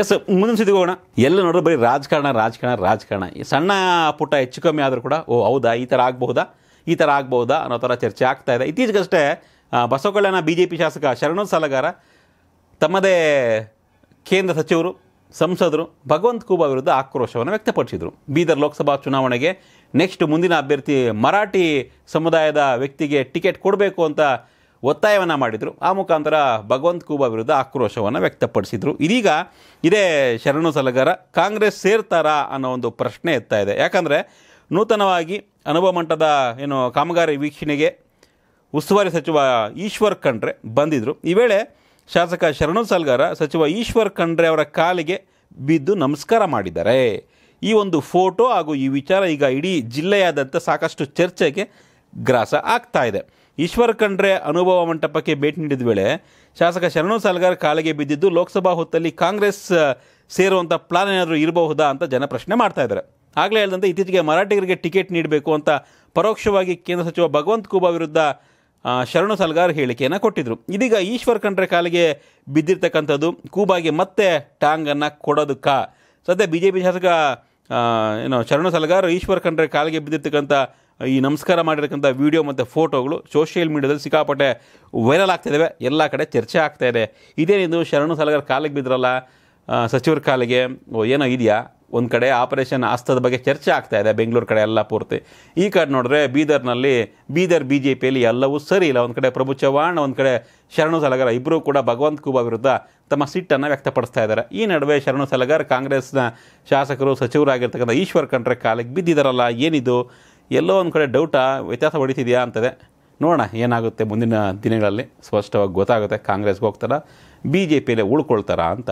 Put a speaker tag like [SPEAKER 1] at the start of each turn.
[SPEAKER 1] S ಮುಂದಿನ ಸ್ಥಿತಿಗೆ ಹೋಗೋಣ ಎಲ್ಲ ನೋಡಿದ್ರೆ ಬರೀ ರಾಜಕಾರಣ ರಾಜಕಾರಣ ರಾಜಕಾರಣ ಸಣ್ಣ ಪುಟ್ಟ ಹೆಚ್ಚು ಕಮ್ಮಿ ಆದರೂ ಕೂಡ ಓ ಹೌದಾ ಈ ಥರ ಆಗ್ಬಹುದಾ ಈ ಥರ ಆಗ್ಬಹುದಾ ಅನ್ನೋ ಥರ ಚರ್ಚೆ ಆಗ್ತಾ ಇದೆ ಇತ್ತೀಚೆಗಷ್ಟೇ ಬಸವಕಲ್ಯಾಣ ಬಿ ಜೆ ಪಿ ಶಾಸಕ ಶರಣೋದ್ ಸಾಲಗಾರ ತಮ್ಮದೇ ಕೇಂದ್ರ ಸಚಿವರು ಸಂಸದರು ಭಗವಂತ ಖೂಬಾ ವಿರುದ್ಧ ಆಕ್ರೋಶವನ್ನು ವ್ಯಕ್ತಪಡಿಸಿದರು ಬೀದರ್ ಲೋಕಸಭಾ ಚುನಾವಣೆಗೆ ನೆಕ್ಸ್ಟ್ ಮುಂದಿನ ಅಭ್ಯರ್ಥಿ ಮರಾಠಿ ಸಮುದಾಯದ ವ್ಯಕ್ತಿಗೆ ಟಿಕೆಟ್ ಕೊಡಬೇಕು ಅಂತ ಒತ್ತಾಯವನ್ನು ಮಾಡಿದರು ಆ ಮುಖಾಂತರ ಭಗವಂತ ಕೂಬಾ ವಿರುದ್ಧ ಆಕ್ರೋಶವನ್ನು ವ್ಯಕ್ತಪಡಿಸಿದರು ಇದೀಗ ಇದೇ ಶರಣು ಸಲ್ಗಾರ ಕಾಂಗ್ರೆಸ್ ಸೇರ್ತಾರಾ ಅನ್ನೋ ಒಂದು ಪ್ರಶ್ನೆ ಎತ್ತಾ ಇದೆ ಯಾಕಂದರೆ ನೂತನವಾಗಿ ಅನುಭವ ಮಟ್ಟದ ಏನು ಕಾಮಗಾರಿ ವೀಕ್ಷಣೆಗೆ ಉಸ್ತುವಾರಿ ಸಚಿವ ಈಶ್ವರ್ ಖಂಡ್ರೆ ಬಂದಿದ್ದರು ಈ ವೇಳೆ ಶಾಸಕ ಶರಣು ಸಲ್ಗಾರ ಸಚಿವ ಈಶ್ವರ್ ಖಂಡ್ರೆ ಅವರ ಕಾಲಿಗೆ ಬಿದ್ದು ನಮಸ್ಕಾರ ಮಾಡಿದ್ದಾರೆ ಈ ಒಂದು ಫೋಟೋ ಹಾಗೂ ಈ ವಿಚಾರ ಈಗ ಇಡೀ ಜಿಲ್ಲೆಯಾದಂಥ ಸಾಕಷ್ಟು ಚರ್ಚೆಗೆ ಗ್ರಾಸ ಆಗ್ತಾ ಇದೆ ಈಶ್ವರ್ ಖಂಡ್ರೆ ಅನುಭವ ಮಂಟಪಕ್ಕೆ ಭೇಟಿ ನೀಡಿದ ವೇಳೆ ಶಾಸಕ ಶರಣು ಸಾಲ್ಗಾರ್ ಕಾಲಿಗೆ ಬಿದ್ದಿದ್ದು ಲೋಕಸಭಾ ಹೊತ್ತಲ್ಲಿ ಕಾಂಗ್ರೆಸ್ ಸೇರುವಂಥ ಪ್ಲಾನ್ ಏನಾದರೂ ಇರಬಹುದಾ ಅಂತ ಜನ ಪ್ರಶ್ನೆ ಮಾಡ್ತಾ ಇದ್ದಾರೆ ಆಗಲೇ ಹೇಳಿದಂತೆ ಇತ್ತೀಚೆಗೆ ಮರಾಠಿಗರಿಗೆ ಟಿಕೆಟ್ ನೀಡಬೇಕು ಅಂತ ಪರೋಕ್ಷವಾಗಿ ಕೇಂದ್ರ ಸಚಿವ ಭಗವಂತ್ ಕುಬಾ ವಿರುದ್ಧ ಶರಣು ಸಲ್ಗಾರ್ ಹೇಳಿಕೆಯನ್ನು ಕೊಟ್ಟಿದ್ದರು ಇದೀಗ ಈಶ್ವರ್ ಖಂಡ್ರೆ ಕಾಲಿಗೆ ಬಿದ್ದಿರ್ತಕ್ಕಂಥದ್ದು ಕೂಬಾಗೆ ಮತ್ತೆ ಟಾಂಗನ್ನು ಕೊಡೋದಕ್ಕ ಸದ್ಯ ಬಿ ಜೆ ಪಿ ಶಾಸಕ ಏನೋ ಶರಣ ಸಲಗಾರ ಈಶ್ವರ್ ಖಂಡ್ರೆ ಕಾಲಿಗೆ ಬಿದ್ದಿರ್ತಕ್ಕಂಥ ಈ ನಮಸ್ಕಾರ ಮಾಡಿರ್ತಕ್ಕಂಥ ವಿಡಿಯೋ ಮತ್ತು ಫೋಟೋಗಳು ಸೋಷಿಯಲ್ ಮೀಡಿಯಾದಲ್ಲಿ ಸಿಕ್ಕಾಪಟ್ಟೆ ವೈರಲ್ ಆಗ್ತಾಯಿದ್ದಾವೆ ಎಲ್ಲ ಕಡೆ ಚರ್ಚೆ ಆಗ್ತಾಯಿದೆ ಇದೇನಿದು ಶರಣು ಸಲಗಾರ ಕಾಲಿಗೆ ಬಿದ್ರಲ್ಲ ಸಚಿವರ ಕಾಲಿಗೆ ಓ ಏನೋ ಇದೆಯಾ ಒಂದು ಕಡೆ ಆಪರೇಷನ್ ಆಸ್ತದ ಬಗ್ಗೆ ಚರ್ಚೆ ಆಗ್ತಾ ಇದೆ ಬೆಂಗಳೂರು ಕಡೆ ಎಲ್ಲ ಪೂರ್ತಿ ಈ ಕಡೆ ನೋಡಿದ್ರೆ ಬೀದರ್ನಲ್ಲಿ ಬೀದರ್ ಬಿ ಜೆ ಪಿಯಲ್ಲಿ ಎಲ್ಲವೂ ಸರಿ ಇಲ್ಲ ಒಂದು ಕಡೆ ಪ್ರಭು ಚವ್ಹಾಣ್ ಒಂದು ಕಡೆ ಶರಣು ಸಲಗರ ಇಬ್ಬರೂ ಕೂಡ ಭಗವಂತ ಕೂಬಾ ವಿರುದ್ಧ ತಮ್ಮ ಸಿಟ್ಟನ್ನು ವ್ಯಕ್ತಪಡಿಸ್ತಾ ಇದ್ದಾರೆ ಈ ನಡುವೆ ಶರಣು ಸಲಗರ್ ಕಾಂಗ್ರೆಸ್ನ ಶಾಸಕರು ಸಚಿವರಾಗಿರ್ತಕ್ಕಂಥ ಈಶ್ವರ್ ಖಂಡ್ರೆ ಕಾಲಿಗೆ ಬಿದ್ದಿದಾರಲ್ಲ ಏನಿದು ಎಲ್ಲೋ ಒಂದು ಕಡೆ ಡೌಟಾ ವ್ಯತ್ಯಾಸ ಹೊಡಿತಿದೆಯಾ ಅಂತದೆ ನೋಡೋಣ ಏನಾಗುತ್ತೆ ಮುಂದಿನ ದಿನಗಳಲ್ಲಿ ಸ್ಪಷ್ಟವಾಗಿ ಗೊತ್ತಾಗುತ್ತೆ ಕಾಂಗ್ರೆಸ್ಗೆ ಹೋಗ್ತಾರಾ ಬಿ ಜೆ ಪಿಯಲ್ಲಿ ಉಳ್ಕೊಳ್ತಾರ ಅಂತ